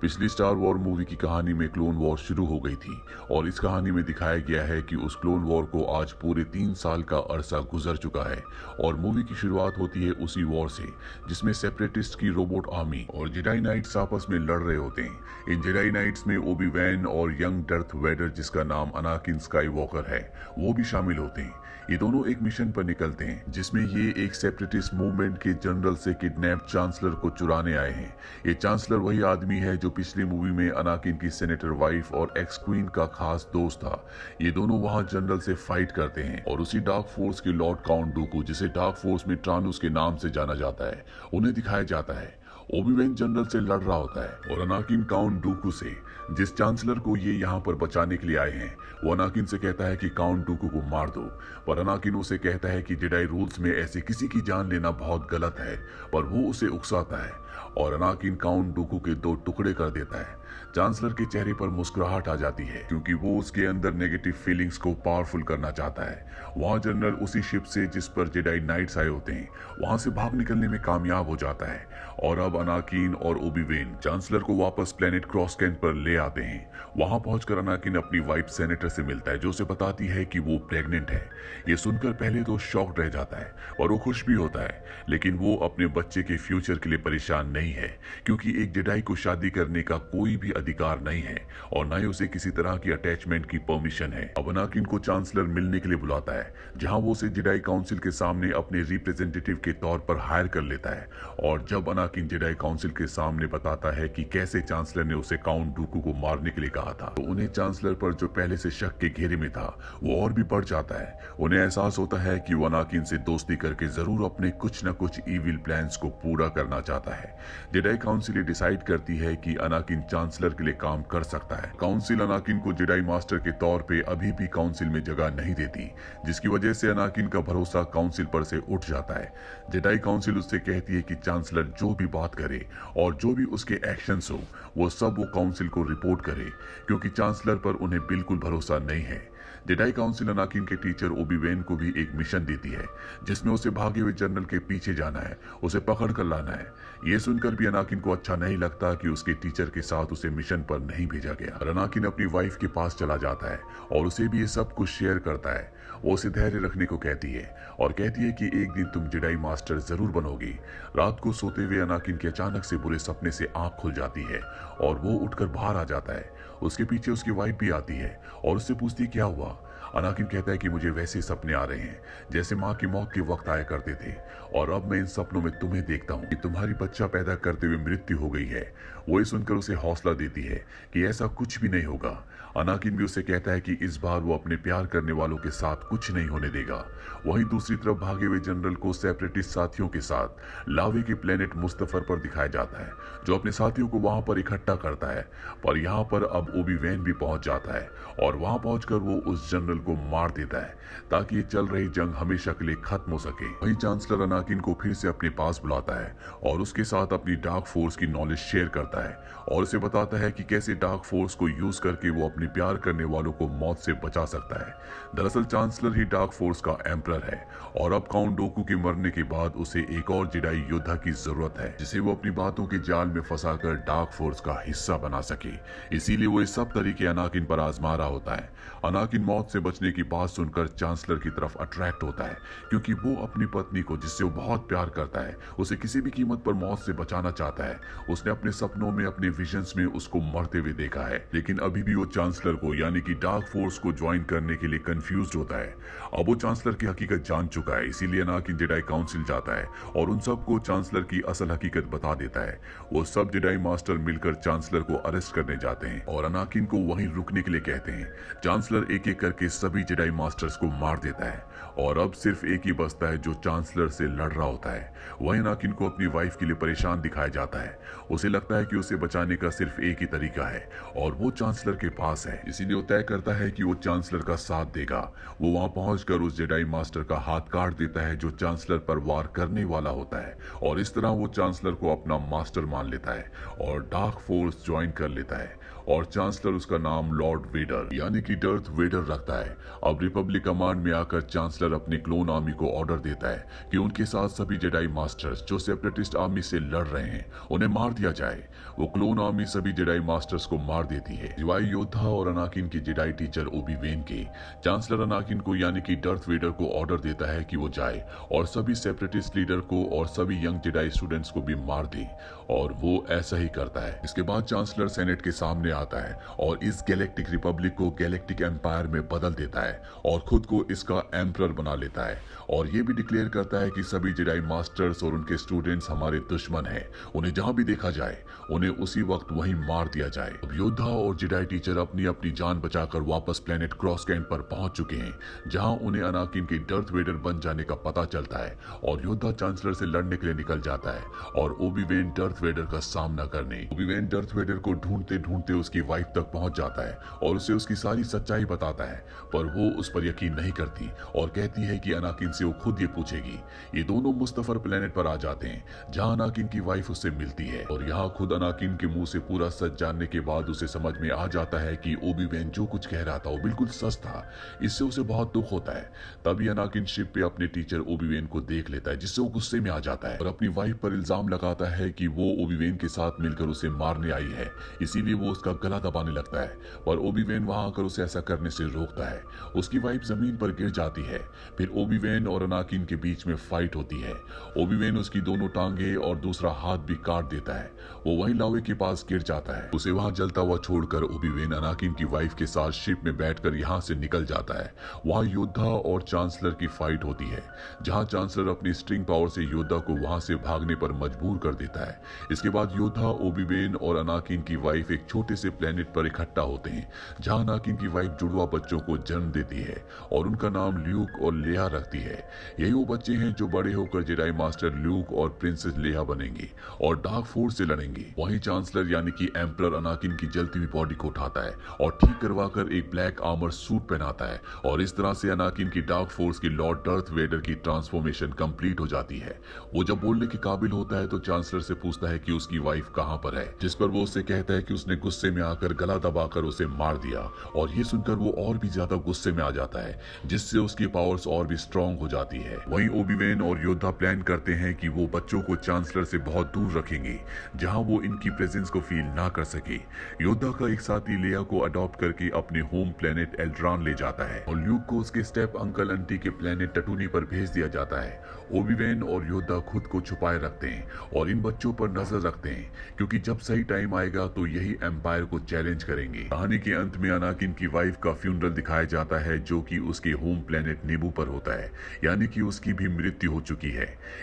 पिछली star war movie की कहानी में क्लोन वॉर शुरू हो गई थी और इस कहानी में दिखाया गया है कि उस क्लोन वॉर को आज पूरे तीन साल का अरसा गुजर चुका है और मूवी की शुरुआत होती है उसी वॉर से जिसमें सेपरेटिस्ट की रोबोट आर्मी और जेडाई नाइट्स आपस में लड़ रहे होते हैं इन जेडाई नाइट्स में ओबी वैन और यंग डर्थ वेडर जिसका नाम अनाकिन स्काई वॉकर है वो भी शामिल होते हैं ये दोनों एक मिशन पर निकलते हैं जिसमें ये एक सेपरेटिस्ट मूवमेंट के जनरल से किडनैप चांसलर को चुराने आए हैं ये चांसलर वही आदमी है जो पिछली मूवी में अनाकिन की सेनेटर वाइफ और एक्स क्वीन का खास दोस्त था ये दोनों वहाँ जनरल से फाइट करते हैं और उसी डार्क फोर्स के लॉर्ड काउंट डूकू जिसे डार्क फोर्स में ट्रानुस के नाम से जाना जाता है उन्हें दिखाया जाता है ओबीवेन जनरल से लड़ रहा होता है और अनाकिन काउंट डूकू से जिस चांसलर को ये यहाँ पर बचाने के लिए आए हैं वो अनाकिन से कहता है कि काउंट डूकू को मार दो पर अनाकिन उसे कहता है कि डिडाई रूल्स में ऐसे किसी की जान लेना बहुत गलत है पर वो उसे उकसाता है और अनाकिन काउंट डूकू के दो टुकड़े कर देता है चांसलर के चेहरे पर मुस्कुराहट आ जाती है क्योंकि वो उसके अंदर नेगेटिव फीलिंग्स को पावरफुल करना चाहता है वहाँ जनरल उसी शिप से जिस पर जेडाई नाइट्स आए होते हैं वहाँ से भाग निकलने में कामयाब हो जाता है और अब अनाकिन और ओबीवेन चांसलर को वापस प्लेनेट क्रॉस कैंप पर ले आते हैं वहाँ पहुंचकर अनाकिन अपनी वाइफ सेनेटर से मिलता है जो उसे बताती है कि वो प्रेग्नेंट है ये सुनकर पहले तो शॉक रह जाता है और वो खुश भी होता है लेकिन वो अपने बच्चे के फ्यूचर के लिए परेशान नहीं है क्योंकि एक जेडाई को शादी करने का कोई भी अधिकार नहीं है और न ही उसे किसी तरह की अटैचमेंट की परमिशन है अवनाक को चांसलर मिलने के लिए बुलाता है जहां वो उसे जिडाई काउंसिल के सामने अपने रिप्रेजेंटेटिव के तौर पर हायर कर लेता है और जब अनाकिन जिडाई काउंसिल के सामने बताता है कि कैसे चांसलर ने उसे काउंट डूकू को मारने के लिए कहा था तो उन्हें चांसलर पर जो पहले से शक के घेरे में था वो और भी बढ़ जाता है उन्हें एहसास होता है कि वो अनाकिन से दोस्ती करके जरूर अपने कुछ न कुछ ईविल प्लान को पूरा करना चाहता है जिडाई काउंसिल डिसाइड करती है कि अनाकिन चांस चांसलर के लिए काम कर सकता है काउंसिल अनाकिन को जेडाई मास्टर के तौर पे अभी भी काउंसिल में जगह नहीं देती जिसकी वजह से अनाकिन का भरोसा काउंसिल पर से उठ जाता है जेडाई काउंसिल उससे कहती है कि चांसलर जो भी बात करे और जो भी उसके एक्शन हो वो सब वो काउंसिल को रिपोर्ट करे क्योंकि चांसलर पर उन्हें बिल्कुल भरोसा नहीं है जेडाई काउंसिल अनाकिन के टीचर ओबीवेन को भी एक मिशन देती है जिसमें उसे भागे हुए जनरल के पीछे जाना है उसे पकड़ कर लाना है ये सुनकर भी अनाकिन को अच्छा नहीं लगता कि उसके टीचर के साथ उसे मिशन पर नहीं भेजा गया अनाकिन अपनी वाइफ के पास चला जाता है और उसे भी ये सब कुछ शेयर करता है वो उसे धैर्य रखने को कहती है और कहती है कि एक दिन तुम जिडाई मास्टर जरूर बनोगी रात को सोते हुए अनाकिन के अचानक से बुरे सपने से आंख खुल जाती है और वो उठकर बाहर आ जाता है उसके पीछे उसकी वाइफ भी आती है और उससे पूछती क्या हुआ अनाकिन कहता है कि मुझे वैसे सपने आ रहे हैं जैसे माँ की मौत के वक्त आया करते थे और अब मैं इन सपनों में तुम्हें देखता हूँ कि तुम्हारी बच्चा पैदा करते हुए मृत्यु हो गई है वो ये सुनकर उसे हौसला देती है कि ऐसा कुछ भी नहीं होगा अनाकिन भी उसे कहता है कि इस बार वो अपने प्यार करने वालों के साथ कुछ नहीं होने देगा वहीं दूसरी तरफ भागे हुए जनरल को सेपरेटिस्ट साथियों के साथ लावे के प्लेनेट मुस्तफर पर दिखाया जाता है जो अपने साथियों को वहां पर इकट्ठा करता है पर यहाँ पर अब ओबी वैन भी पहुंच जाता है और वहां पहुंचकर वो उस जनरल चैंसलर को मार देता है ताकि ये चल रही जंग हमेशा के लिए खत्म हो सके वही चांसलर अनाकिन को फिर से अपने पास बुलाता है और उसके साथ अपनी डार्क फोर्स की नॉलेज शेयर करता है और उसे बताता है कि कैसे डार्क फोर्स को यूज करके वो अपने प्यार करने वालों को मौत से बचा सकता है दरअसल चांसलर ही डार्क फोर्स का एम्प्रर है और अब काउंट डोकू के मरने के बाद उसे एक और जिडाई योद्धा की जरूरत है जिसे वो अपनी बातों के जाल में फंसाकर डार्क फोर्स का हिस्सा बना सके इसीलिए वो इस सब तरीके अनाकिन पर आजमा रहा होता है अनाकिन मौत से बचने की बात सुनकर चांसलर की तरफ अट्रैक्ट होता है क्योंकि वो अपनी पत्नी को जिससे वो बहुत प्यार करता है उसे किसी भी कीमत पर मौत से बचाना चाहता है उसने अपने सपनों में अपने विजन में उसको मरते हुए देखा है लेकिन अभी भी वो चांसलर को यानी कि डार्क फोर्स को ज्वाइन करने के लिए कंफ्यूज होता है अब वो चांसलर की हकीकत जान चुका है इसीलिए ना कि जेडाई काउंसिल जाता है और उन सबको चांसलर की असल हकीकत बता देता है वो सब जेडाई मास्टर मिलकर चांसलर को अरेस्ट करने जाते हैं और अनाकिन को वहीं रुकने के लिए कहते हैं चांसलर एक एक करके सभी जेडाई मास्टर्स को मार देता है और अब सिर्फ एक ही बसता है जो चांसलर से लड़ रहा होता है वही नाकिन को अपनी वाइफ के लिए परेशान दिखाया जाता है उसे लगता है कि उसे बचाने का सिर्फ एक ही तरीका है और वो चांसलर के पास है इसीलिए वो तय करता है कि वो चांसलर का साथ देगा वो वहां पहुंच उस जेडाई मास्टर का हाथ काट देता है जो चांसलर पर वार करने वाला होता है और इस तरह वो चांसलर को अपना मास्टर मान लेता है और डार्क फोर्स ज्वाइन कर लेता है और चांसलर उसका नाम लॉर्ड वेडर यानी कि डर्थ वेडर रखता है अब रिपब्लिक कमांड में आकर चांसलर अपने क्लोन आर्मी को ऑर्डर देता है कि उनके साथ सभी जेडाई मास्टर्स जो सेपरेटिस्ट आर्मी से लड़ रहे हैं उन्हें मार दिया जाए वो क्लोन आर्मी सभी जेडाई मास्टर्स को मार देती है जिवाई योद्धा और अनाकिन की जेडाई टीचर ओबी वेन के चांसलर अनाकिन को यानी कि डर्थ वेडर को ऑर्डर देता है कि वो जाए और सभी सेपरेटिस्ट लीडर को और सभी यंग जेडाई स्टूडेंट्स को भी मार दे और वो ऐसा ही करता है इसके बाद चांसलर सेनेट के सामने आता है और इस गैलेक्टिक रिपब्लिक को गैलेक्टिक एम्पायर में बदल देता है और खुद को इसका एम्प्रर बना लेता है और ये भी डिक्लेयर करता है कि सभी जेडाई मास्टर्स और उनके स्टूडेंट्स हमारे दुश्मन हैं उन्हें जहां भी देखा जाए उन्हें उसी वक्त वही मार दिया जाए अब योद्धा और जेडाई टीचर अपनी अपनी जान बचाकर वापस प्लेनेट क्रॉस कैंट पर पहुंच चुके हैं जहां उन्हें अनाकिन के डर्थ वेडर बन जाने का पता चलता है और योद्धा चांसलर से लड़ने के लिए निकल जाता है और ओबीवेन डर्थ वेडर का सामना करने ओबीवेन डर्थ वेडर को ढूंढते ढूंढते उसकी वाइफ तक पहुंच जाता है और उसे उसकी सारी सच्चाई बताता है पर वो उस पर यकीन नहीं करती और कहती है कि अनाकिन से वो खुद ये पूछेगी ये दोनों मुस्तफर प्लेनेट पर आ जाते हैं जहां अनाकिन की वाइफ उससे मिलती है और यहाँ खुद अनाकिन के मुंह से पूरा सच जानने के बाद उसे समझ में आ जाता है कि ओबी वैन जो कुछ कह रहा था वो बिल्कुल सच था इससे उसे बहुत दुख होता है तभी अनाकिन शिप पे अपने टीचर ओबीवेन को देख लेता है जिससे वो गुस्से में आ जाता है और अपनी वाइफ पर इल्जाम लगाता है कि वो ओबीवेन के साथ मिलकर उसे मारने आई है इसीलिए वो उसका उसका गला दबाने लगता है पर ओबीवेन वहां आकर उसे ऐसा करने से रोकता है उसकी वाइफ जमीन पर गिर जाती है फिर ओबीवेन और अनाकिन के बीच में फाइट होती है ओबीवेन उसकी दोनों टांगे और दूसरा हाथ भी काट देता है वो वही लावे के पास गिर जाता है उसे वहां जलता हुआ छोड़कर ओबीवेन अनाकिन की वाइफ के साथ शिप में बैठ कर यहां से निकल जाता है वहां योद्धा और चांसलर की फाइट होती है जहां चांसलर अपनी स्ट्रिंग पावर से योद्धा को वहां से भागने पर मजबूर कर देता है इसके बाद योद्धा ओबीवेन और अनाकिन की वाइफ एक छोटे ऐसे प्लेनेट पर इकट्ठा होते हैं जहां नाकिन की वाइफ जुड़वा बच्चों को जन्म देती है और उनका नाम ल्यूक और लेहा रखती है यही वो बच्चे हैं जो बड़े होकर जेडाई मास्टर ल्यूक और प्रिंसेस लेहा बनेंगे और डार्क फोर्स से लड़ेंगे वही चांसलर यानी कि एम्पलर अनाकिन की जलती हुई बॉडी को उठाता है और ठीक करवा कर एक ब्लैक आर्मर सूट पहनाता है और इस तरह से अनाकिन की डार्क फोर्स की लॉर्ड डर्थ वेडर की ट्रांसफॉर्मेशन कंप्लीट हो जाती है वो जब बोलने के काबिल होता है तो चांसलर से पूछता है कि उसकी वाइफ कहाँ पर है जिस पर वो उससे कहता है कि उसने गुस्से गुस्से में आकर गला दबाकर उसे मार दिया और ये सुनकर वो और भी ज्यादा गुस्से में आ जाता है जिससे उसकी पावर्स और भी स्ट्रांग हो जाती है वहीं ओबीवेन और योद्धा प्लान करते हैं कि वो बच्चों को चांसलर से बहुत दूर रखेंगे जहां वो इनकी प्रेजेंस को फील ना कर सके योद्धा का एक साथी लिया को अडॉप्ट करके अपने होम प्लेनेट एल्ड्रॉन ले जाता है और ल्यूक को उसके स्टेप अंकल अंटी के प्लेनेट टटूनी पर भेज दिया जाता है ओबीवेन और योद्धा खुद को छुपाए रखते हैं और इन बच्चों पर नजर रखते हैं क्योंकि जब सही टाइम आएगा तो यही एम्पायर एम्पायर को चैलेंज करेंगे कहानी के अंत में अनाकिन की वाइफ का फ्यूनरल दिखाया जाता है जो कि उसके होम प्लेनेट नेबू पर होता है यानी कि उसकी भी मृत्यु हो चुकी है